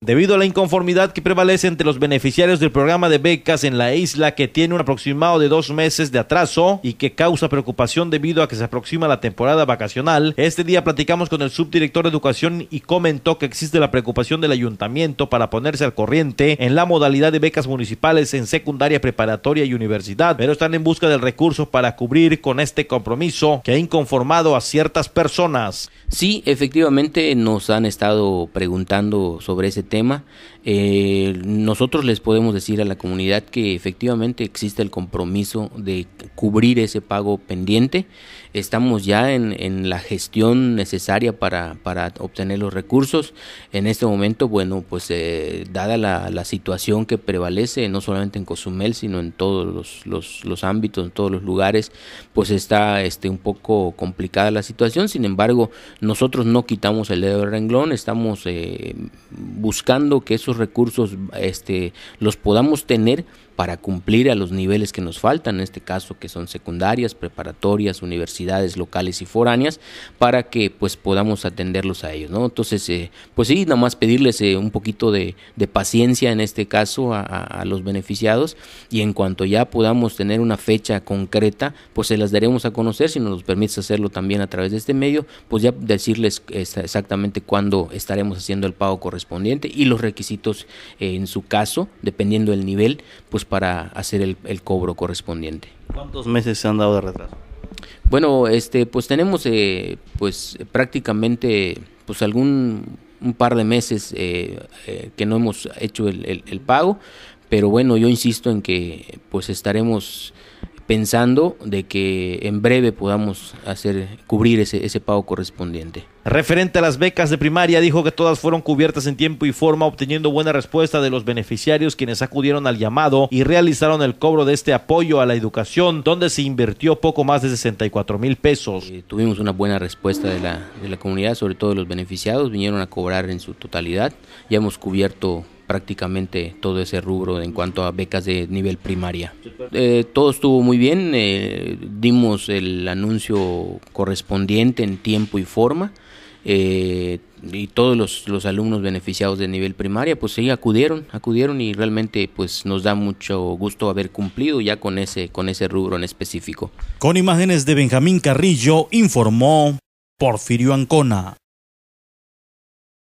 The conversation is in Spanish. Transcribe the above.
Debido a la inconformidad que prevalece entre los beneficiarios del programa de becas en la isla que tiene un aproximado de dos meses de atraso y que causa preocupación debido a que se aproxima la temporada vacacional, este día platicamos con el subdirector de educación y comentó que existe la preocupación del ayuntamiento para ponerse al corriente en la modalidad de becas municipales en secundaria, preparatoria y universidad, pero están en busca del recurso para cubrir con este compromiso que ha inconformado a ciertas personas. Sí, efectivamente nos han estado preguntando sobre ese tema. Eh, nosotros les podemos decir a la comunidad que efectivamente existe el compromiso de cubrir ese pago pendiente. Estamos ya en, la gestión necesaria para, obtener los recursos. En este momento, bueno, pues eh, dada la, situación que prevalece, no solamente en Cozumel, sino en todos los, ámbitos, en todos los lugares, pues está este, un poco complicada la situación. Sin embargo, nosotros no quitamos el dedo del renglón, estamos eh, buscando buscando que esos recursos este, los podamos tener para cumplir a los niveles que nos faltan, en este caso que son secundarias, preparatorias, universidades locales y foráneas, para que pues podamos atenderlos a ellos, ¿no? Entonces, eh, pues sí, nada más pedirles eh, un poquito de, paciencia en este caso a, los beneficiados y en cuanto ya podamos tener una fecha concreta, pues se las daremos a conocer, si nos permite hacerlo también a través de este medio, pues ya decirles exactamente cuándo estaremos haciendo el pago correspondiente y los requisitos eh, en su caso, dependiendo del nivel, pues para hacer el, el cobro correspondiente. ¿Cuántos meses se han dado de retraso? Bueno, este, pues tenemos eh, pues prácticamente pues algún un par de meses eh, eh, que no hemos hecho el, el, el, pago, pero bueno, yo insisto en que pues estaremos pensando de que en breve podamos hacer cubrir ese, pago correspondiente. Referente a las becas de primaria, dijo que todas fueron cubiertas en tiempo y forma, obteniendo buena respuesta de los beneficiarios quienes acudieron al llamado y realizaron el cobro de este apoyo a la educación, donde se invirtió poco más de 64 mil pesos. Eh, tuvimos una buena respuesta de la, de la comunidad, sobre todo de los beneficiados, vinieron a cobrar en su totalidad. Ya hemos cubierto prácticamente todo ese rubro en cuanto a becas de nivel primaria. Eh, todo estuvo muy bien, eh, dimos el anuncio correspondiente en tiempo y forma. Eh, y todos los, alumnos beneficiados de nivel primaria, pues sí, acudieron, acudieron y realmente pues nos da mucho gusto haber cumplido ya con ese, con ese rubro en específico. Con imágenes de Benjamín Carrillo informó Porfirio Ancona.